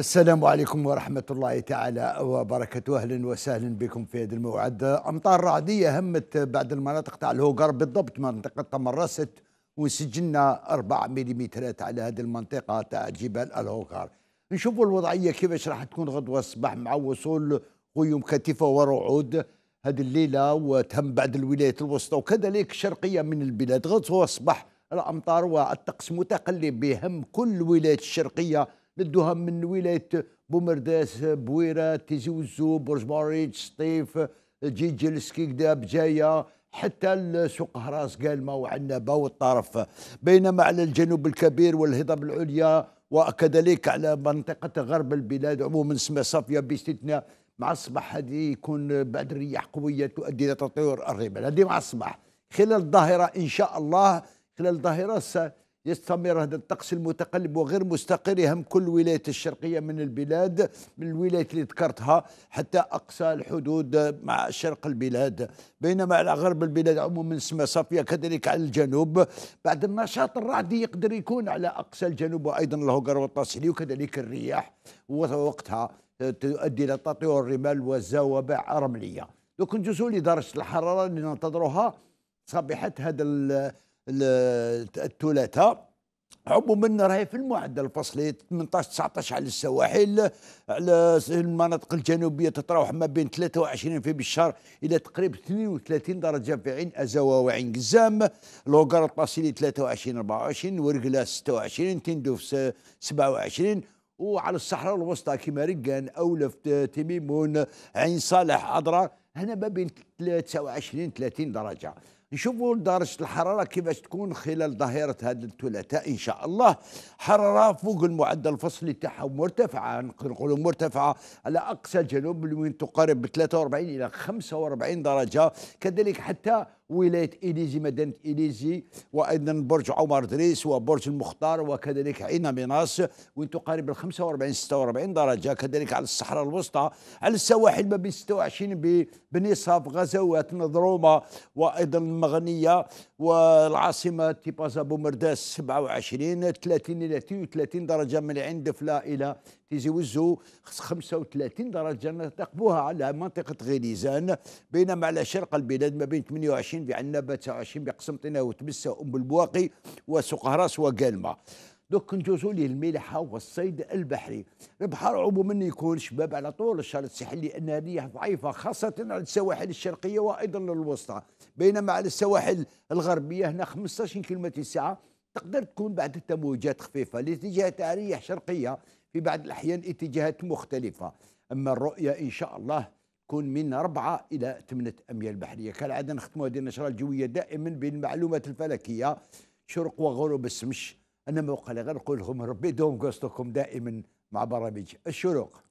السلام عليكم ورحمة الله تعالى وبركاته أهلا وسهلا بكم في هذا الموعد أمطار رعدية همت بعد المناطق تاع الهوغر بالضبط منطقة تمرست وسجلنا 4 مليمترات على هذه المنطقة تاع جبال الهوغر نشوفوا الوضعية كيفاش راح تكون غدوة الصباح مع وصول غيوم كثيفة ورعود هذه الليلة وتهم بعد الولايات الوسطى وكذلك الشرقية من البلاد غدوة الصباح الأمطار والطقس متقلب بهم كل الولايات الشرقية ندوها من ولايه بومرداس بويره تيزي وزو برج ماريج سطيف جيجل سكيكدا بجايه حتى سوق هراس قالمة وعنبة والطرف بينما على الجنوب الكبير والهضاب العليا وكذلك على منطقة غرب البلاد عموما سما صافية باستثناء مع الصباح هذه يكون بعد رياح قوية تؤدي إلى تطور الرمال هذه مع الصباح خلال الظاهرة إن شاء الله خلال الظاهرة يستمر هذا الطقس المتقلب وغير مستقر يهم كل الولايات الشرقية من البلاد من الولايات اللي ذكرتها حتى أقصى الحدود مع شرق البلاد بينما على غرب البلاد عموما سما صافية كذلك على الجنوب بعد النشاط الرعدي يقدر يكون على أقصى الجنوب وأيضا الهجر والتصلي وكذلك الرياح ووقتها تؤدي إلى تطير الرمال والزوابع رملية لو كنت لدرجة الحرارة اللي ننتظرها صبحت هذا الثلاثاء عموما راهي في المعدل الفصلي 18 19 على السواحل على المناطق الجنوبيه تتراوح ما بين 23 في بالشهر الى تقريبا 32 درجه في عين ازاوا وعين قزام لوغار الطاسيلي 23 24 ورقله 26 تندوف 27 وعلى الصحراء الوسطى كما رقان اولف تميمون عين صالح اضرار هنا ما بين 29 30 درجه نشوفوا درجة الحرارة كيفاش تكون خلال ظهيرة هذا الثلاثاء إن شاء الله حرارة فوق المعدل الفصلي تاعها مرتفعة نقولوا مرتفعة على أقصى الجنوب وين تقارب ب 43 إلى 45 درجة كذلك حتى ولايه اليزي مدينه اليزي وايضا برج عمر دريس وبرج المختار وكذلك عين ميناس وين تقارب ال 45 46 درجه كذلك على الصحراء الوسطى على السواحل ما بين 26 بنصف غزوات نظرومه وايضا مغنية والعاصمة تيبازا بومرداس 27 30 إلى 32 درجة من عند فلا إلى تيزي وزو 35 درجة نتقبوها على منطقة غليزان بينما على شرق البلاد ما بين 28 بعنابة 29 بقسمطينة وتبسة أم البواقي وسقهراس وقالمة دوك نجوزو ليه الملحه والصيد البحري البحر عموما يكون شباب على طول الشارع الساحلي لان الرياح ضعيفه خاصه على السواحل الشرقيه وايضا الوسطى بينما على السواحل الغربيه هنا 15 كيلومتر في الساعه تقدر تكون بعد التموجات خفيفه الاتجاه تاع رياح شرقيه في بعض الاحيان اتجاهات مختلفه اما الرؤيه ان شاء الله تكون من 4 إلى 8 أميال بحرية كالعادة نختموا هذه النشرة الجوية دائما بالمعلومات الفلكية شرق وغروب السمش انا وقال غير قول لهم ربي دوم قصتكم دائما مع برامج الشروق